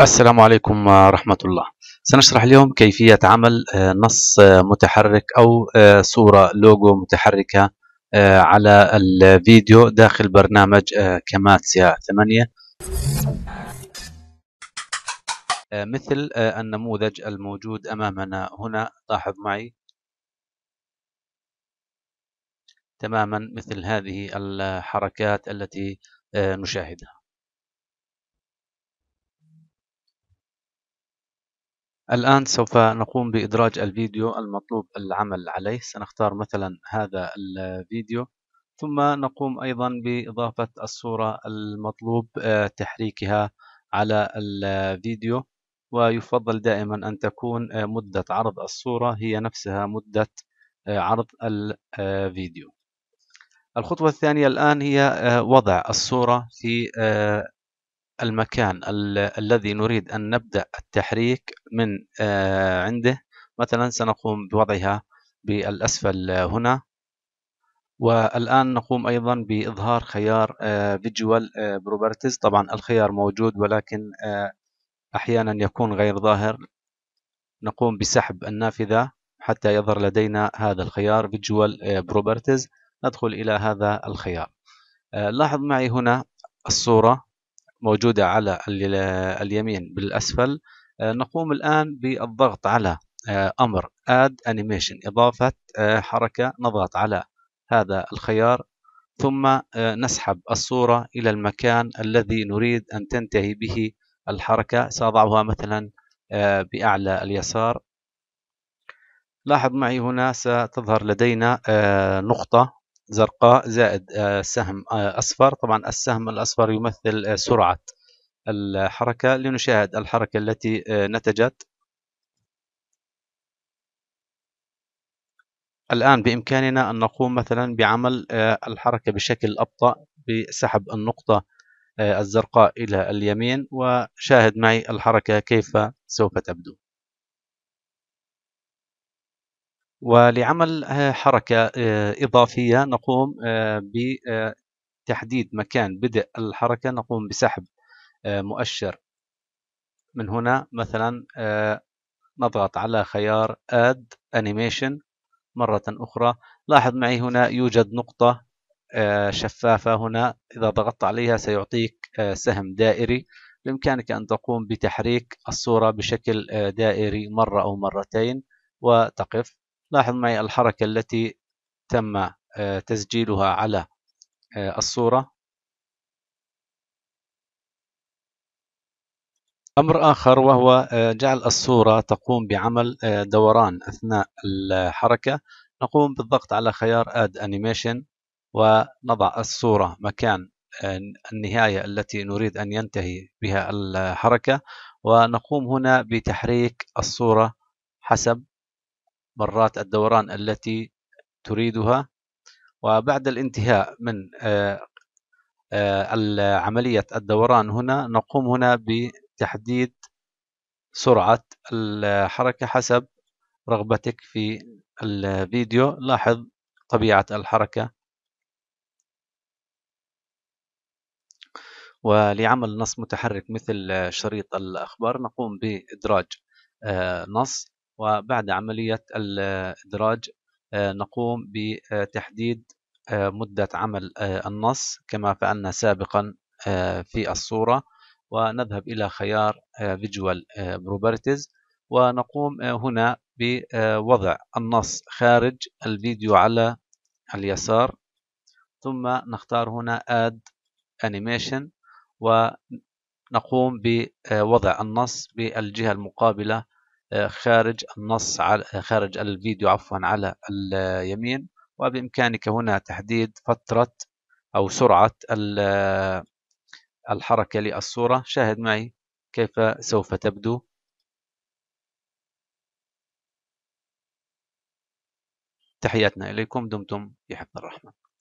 السلام عليكم ورحمة الله سنشرح اليوم كيفية عمل آه، نص آه، متحرك أو آه، صورة لوجو متحركة على الفيديو داخل برنامج كماتسيا 8 مثل النموذج الموجود أمامنا هنا لاحظ معي تماما مثل هذه الحركات التي نشاهدها الآن سوف نقوم بإدراج الفيديو المطلوب العمل عليه سنختار مثلا هذا الفيديو ثم نقوم أيضا بإضافة الصورة المطلوب آه، تحريكها على الفيديو ويفضل دائما أن تكون آه، مدة عرض الصورة هي نفسها مدة آه، عرض الفيديو الخطوة الثانية الآن هي وضع الصورة في المكان الذي نريد أن نبدأ التحريك من آه، عنده مثلا سنقوم بوضعها بالأسفل هنا والآن نقوم أيضا بإظهار خيار آه، فيجوال آه، بروبرتيز طبعا الخيار موجود ولكن أحيانا يكون غير ظاهر نقوم بسحب النافذة حتى يظهر لدينا هذا الخيار فيجوال بروبرتيز ندخل إلى هذا الخيار لاحظ معي هنا الصورة موجودة على اليمين بالأسفل آه، نقوم الآن بالضغط على آه، أمر Add Animation إضافة آه، حركة نضغط على هذا الخيار ثم نسحب الصورة إلى المكان الذي نريد أن تنتهي به الحركة سأضعها مثلا بأعلى اليسار لاحظ معي هنا ستظهر لدينا نقطة زرقاء زائد آه، سهم آه، أصفر طبعا السهم الأصفر يمثل آه، سرعة الحركة لنشاهد الحركة التي نتجت الآن بإمكاننا أن نقوم مثلا بعمل الحركة بشكل أبطأ بسحب النقطة الزرقاء إلى اليمين وشاهد معي الحركة كيف سوف تبدو ولعمل آه، حركة آه، إضافية نقوم آه، بتحديد مكان بدء الحركة نقوم بسحب مؤشر من هنا مثلا نضغط على خيار Add Animation مرة أخرى لاحظ معي هنا يوجد نقطة شفافة هنا إذا ضغطت عليها سيعطيك سهم دائري بإمكانك أن تقوم بتحريك الصورة بشكل دائري مرة أو مرتين وتقف لاحظ معي الحركة التي تم آه، تسجيلها على آه، الصورة أمر آخر وهو آه، جعل الصورة تقوم بعمل دوران أثناء الحركة نقوم بالضغط على خيار Add Animation ونضع الصورة مكان النهاية التي نريد أن ينتهي بها الحركة ونقوم هنا بتحريك الصورة حسب مرات الدوران التي تريدها وبعد الانتهاء من آه، آه، عملية الدوران هنا نقوم هنا بتحديد سرعة الحركة حسب رغبتك في الفيديو لاحظ طبيعة الحركة ولعمل نص متحرك مثل شريط الأخبار نقوم بإدراج آه، نص وبعد عملية الإدراج آه، نقوم بتحديد آه، مدة عمل آه، النص كما فعلنا سابقا في الصورة ونذهب إلى خيار Visual Properties ونقوم هنا بوضع النص خارج الفيديو على اليسار ثم نختار هنا Add Animation ونقوم بوضع النص بالجهة المقابلة آه، خارج النص على آه، خارج الفيديو عفوا على اليمين وبإمكانك هنا تحديد فترة أو سرعة آه، الحركة للصورة شاهد معي كيف سوف تبدو تحياتنا إليكم دمتم بحفظ الرحمن